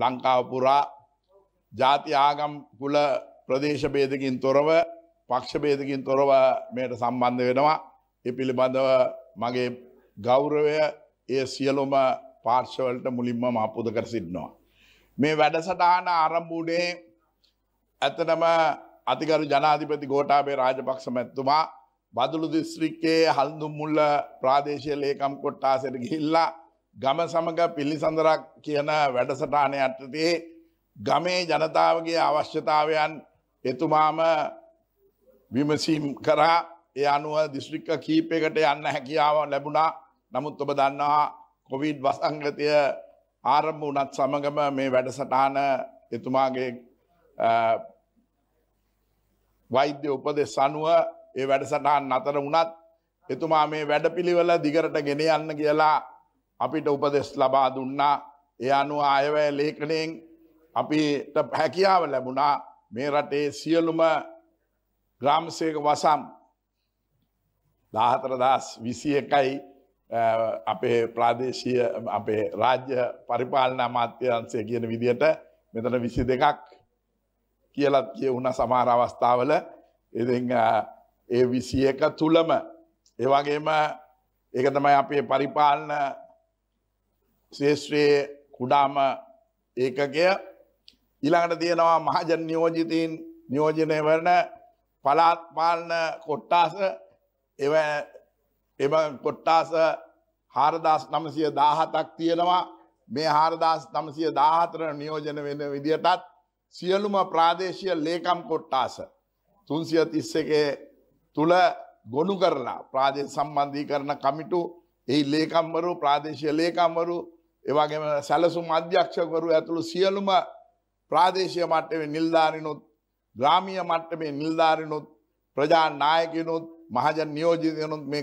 ලංකාව පුරා ජාති ආගම් කුල ප්‍රදේශභේදකින් තොරව පක්ෂභේදකින් තොරව මෙයට සම්බන්ධ වෙනවා. එ පිළිබඳව මගේ ගෞරවය ඒ සියලොම පාර්ශවලට මුලින්ම මහපුද කර සිටනවා. මේ වැඩසටාන ආරම්භූඩේ ඇතනම අතිකරු ජනාධිපති ගෝටාබේ රාජපක්ෂ මැත්තුමා බදුළු දිස්ත්‍රික්කයේ හල්දුම් මුල්ල ප්‍රාදේශය ලේකම් කොට්ටාසට ගිහිල්ලා ගම සමඟ පිල්ලිසඳරක් කියන වැඩසටානය අටතේ ගමේ ජනතාවගේ අවශ්‍යතාවයන් එතුමාම විමසීම් කරා ඒ අනුව දිස්ත්‍රික්ක කීපයකට යන්න හැකියාව ලැබුණා නමුත් ඔබ දන්නවා කොවිඩ් වසංගතය ආරම්භ වනත් සමගම මේ වැඩසටාන එතුමාගේ වෛද්‍ය උපදෙ සනුව ඒ වැඩසටහන් අතර වනත් එතුමා මේ වැඩපිළිවෙල දිගරට ගෙන යන්න කියලා අපිට උපදෙස් ලබා දුන්නා ඒ අනුව අයවැය ලේඛනයෙන් අපිට හැකියාව ලැබුණා මේ රටේ සියලුම ග්‍රාමසයක වසම් දාහතරදස් විසි එකයි අපේ ප්‍රාදේශය අපේ රාජ්‍ය පරිපාලන අමාත්‍යන්සේ කියන විදියට මෙතන විසි දෙකක් කියලත් කිය වුණ සමාර අවස්ථාවල එති ඒ විසි එක තුළම ඒවගේම ඒකතමයි අපේ පරිපාලන ශේෂත්‍රයේ කුඩාම ඒකකය ඊළඟට තියෙනවා මහජන නියෝජිතීන් නියෝජනය වරන පලාත් පාලන කොට්ටාස එව එම කොට්ටාස හාරදාස් නමසිය දාහතක් තියෙනවා මේ හාරදාස් නමසිය දාහතර නියෝජන වෙන විදිහටත් සියලුම ප්‍රාදේශය ලේකම් කොට්ටාස තුන්සිය තිස්සකේ තුළ ගොුණු කරලා ප්‍රාදේ සම්බන්ධී කරන කමිටු එහි ලේකම්වරු ප්‍රාදේශය ලේකම්වරු ඒවගේම සැලසුම් අධ්‍යක්ෂකරු ඇතුළු සියලුම ප්‍රාදේශය මට්ටමේ නිල්ධාරිනුත් ග්‍රාමිය මට්ටමේ නිල්ධාරිනුත් ප්‍රජා නායකනුත් මහජන් නියෝජිතයනුත් මේ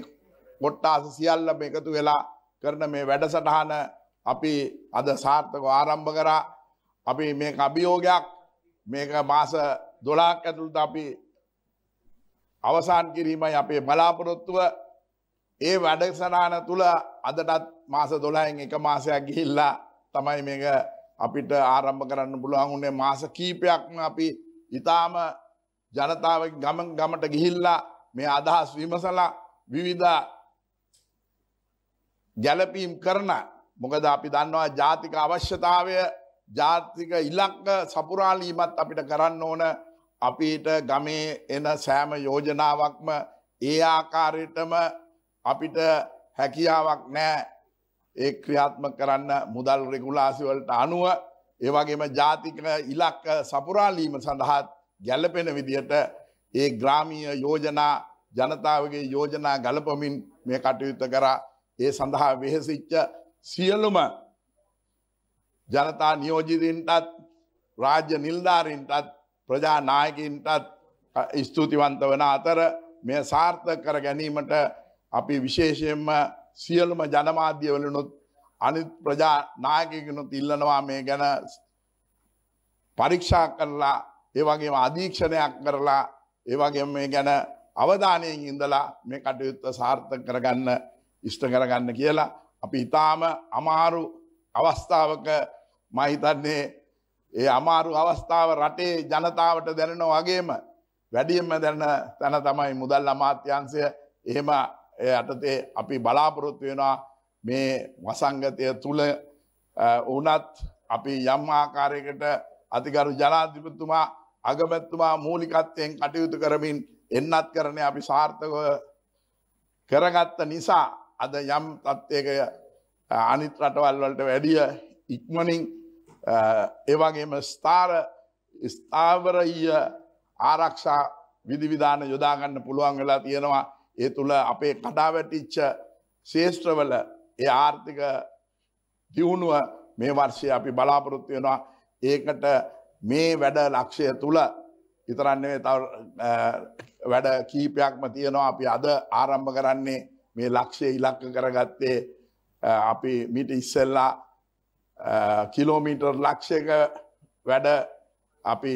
කොට්ටාස සියල්ල එකතු වෙලා කරන මේ වැඩසටහන අපි අද සාර්ථක ආරම්භ කරා අපි මේ අභියෝගයක් මේක මාස දොලාක් ඇතුළට අපි අවසාන් කිරීමයි අපේ බලාපොරොත්තුව ඒ වැඩසටහන තුළ අදටත් මාස දොළහෙන් එක මාසයක් ගිහිල්ලා තමයි මේක අපිට ආරම්භ කරන්න පුළුවන් උන්නේ මාස කීපයක්ම අපි ඉතාම ජනතාව ගම ගමට ගිහිල්ලා මේ අදහස් විමසලා විවිධ ගැලපීම් කරන මොකද අපි දන්නවා ජාතික අවශ්‍යතාවය ජාතික ඉලක්ක සපුරාලීමත් අපිට කරන්න ඕන අපිට ගමේ එන සෑම යෝජනාවක්ම ඒ ආකාරයටම අපිට හැකියාවක් නෑ ඒ ක්‍රියාත්ම කරන්න මුදල් රෙගුලාසිවලට අනුව ඒවගේම ජාතික ඉලක්ක සපුරාලීම සඳහාත් ගැල්ලපෙන විදිහට ඒ ග්‍රාමීය යෝජනා ජනතාවගේ යෝජනා ගලපමින් මේ කටයුත්ත කරා ඒ සඳහා වෙහෙසිච්ච සියලුම ජනතා නියෝජිතින්ටත් රාජ්‍ය නිල්ධාරින්ටත් ප්‍රජානායකින්ටත් ස්තුතිවන්ත වන අතර මේ සාර්ථ කර ගැනීමට අපි විශේෂයෙන්ම සියලුම ජනමාධ්‍යවලනුත් අනිත් ප්‍රජා නායකයකනුත් ඉල්ලනවා මේ ගැන පරීක්ෂා කරලා ඒවගේම අධීක්ෂණයක් කරලා ඒවගේ මේ ගැන අවධානයෙන් ඉඳලා මේ කටයුත්ත සාර්ථ කරගන්න ඉෂ්ට කරගන්න කියලා. අපි ඉතාම අමාරු අවස්ථාවක මහිතන්නේ ඒ අමාරු අවස්ථාව රටේ ජනතාවට දැනෙන වගේම වැඩියම දැන තැන තමයි මුදල් අමාත්‍යන්සය එහෙම යටතේ අපි බලාපොරොත්තු වෙනවා මේ වසංගතය තුළ වනත් අපි යම් ආකාරයකට අතිකරු ජනාධිපතුමා අගමැත්තුමා මූලිකත්වයෙන් කටයුතු කරමින් එන්නත් කරන අපි සාර්ථක කරගත්ත නිසා අද යම් තත්ත්යක අනිත් රටවල්වලට වැඩිය ඉක්මනින් ඒවගේම ස්ථාර ස්ථාවරීය ආරක්ෂා විධවිධාන යොදාගන්න පුළුවන් වෙලා තියෙනවා ඒ තුළ අපේ කඩාවැටිච්ච ශේෂත්‍රවල ඒ ආර්ථික දියුණුව මේ වර්ෂය අපි බලාපොරොත්තු වෙනවා ඒකට මේ වැඩ ලක්ෂය තුළ ඉතරන්නේ තව වැඩ කීපයක්ම තියෙනවා අපි අද ආරම්භ කරන්නේ මේ ලක්ෂය ඉලක්ක කරගත්තේ අපි මිට ඉස්සෙල්ලා කිලෝමීටර් ලක්ෂයක වැඩ අපි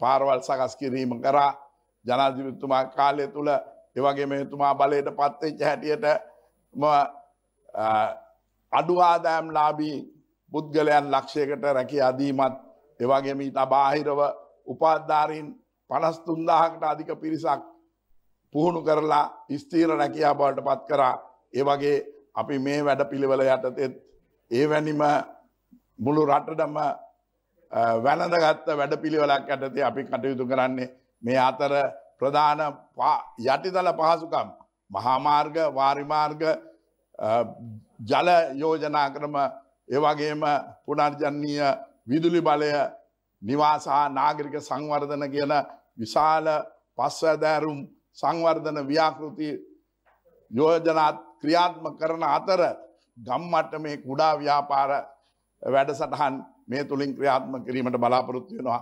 පාරවල් සකස් කිරීම කරා ජනාධිපතිතුමා කාලය තුළ ඒවගේ මෙතුමා බලයට පත්වෙච්ච හැටියට අඩුවාදෑම් ලාබී පුද්ගලයන් ලක්ෂයකට රැකි අදීමත් එවගේම තබාහිරව උපාධාරීන් පනස් තුන්දාහකට අධික පිරිසක් පුහුණු කරලා ස්තීර රැකයා බවට පත් කරා ඒවගේ අපි මේ වැඩ පිළිවල යටතෙත් ඒවැනිම මුළු රටටම වැනදගත්ත වැඩ පිළිවලක් ඇටතේ අපි කටයුතු කරන්නේ මේ අතර ප්‍රධාන යටිතල පහසුකම් මහාමාර්ග වාරිමාර්ග ජල යෝජනා ක්‍රම ඒවගේම පුනර්ජන්නීය විදුලි බලය නිවාසා නාගරික සංවර්ධන කියන විශාල පස්සදෑරුම් සංවර්ධන ව්‍යාකෘති යෝජනාත් ක්‍රියාත්ම කරන අතර ගම්මට්ට මේ කුඩා ව්‍යාපාර වැඩසටහන් මේ තුළින් ක්‍රියාත්ම කිරීමට බලාපොරොත්තු වෙනවා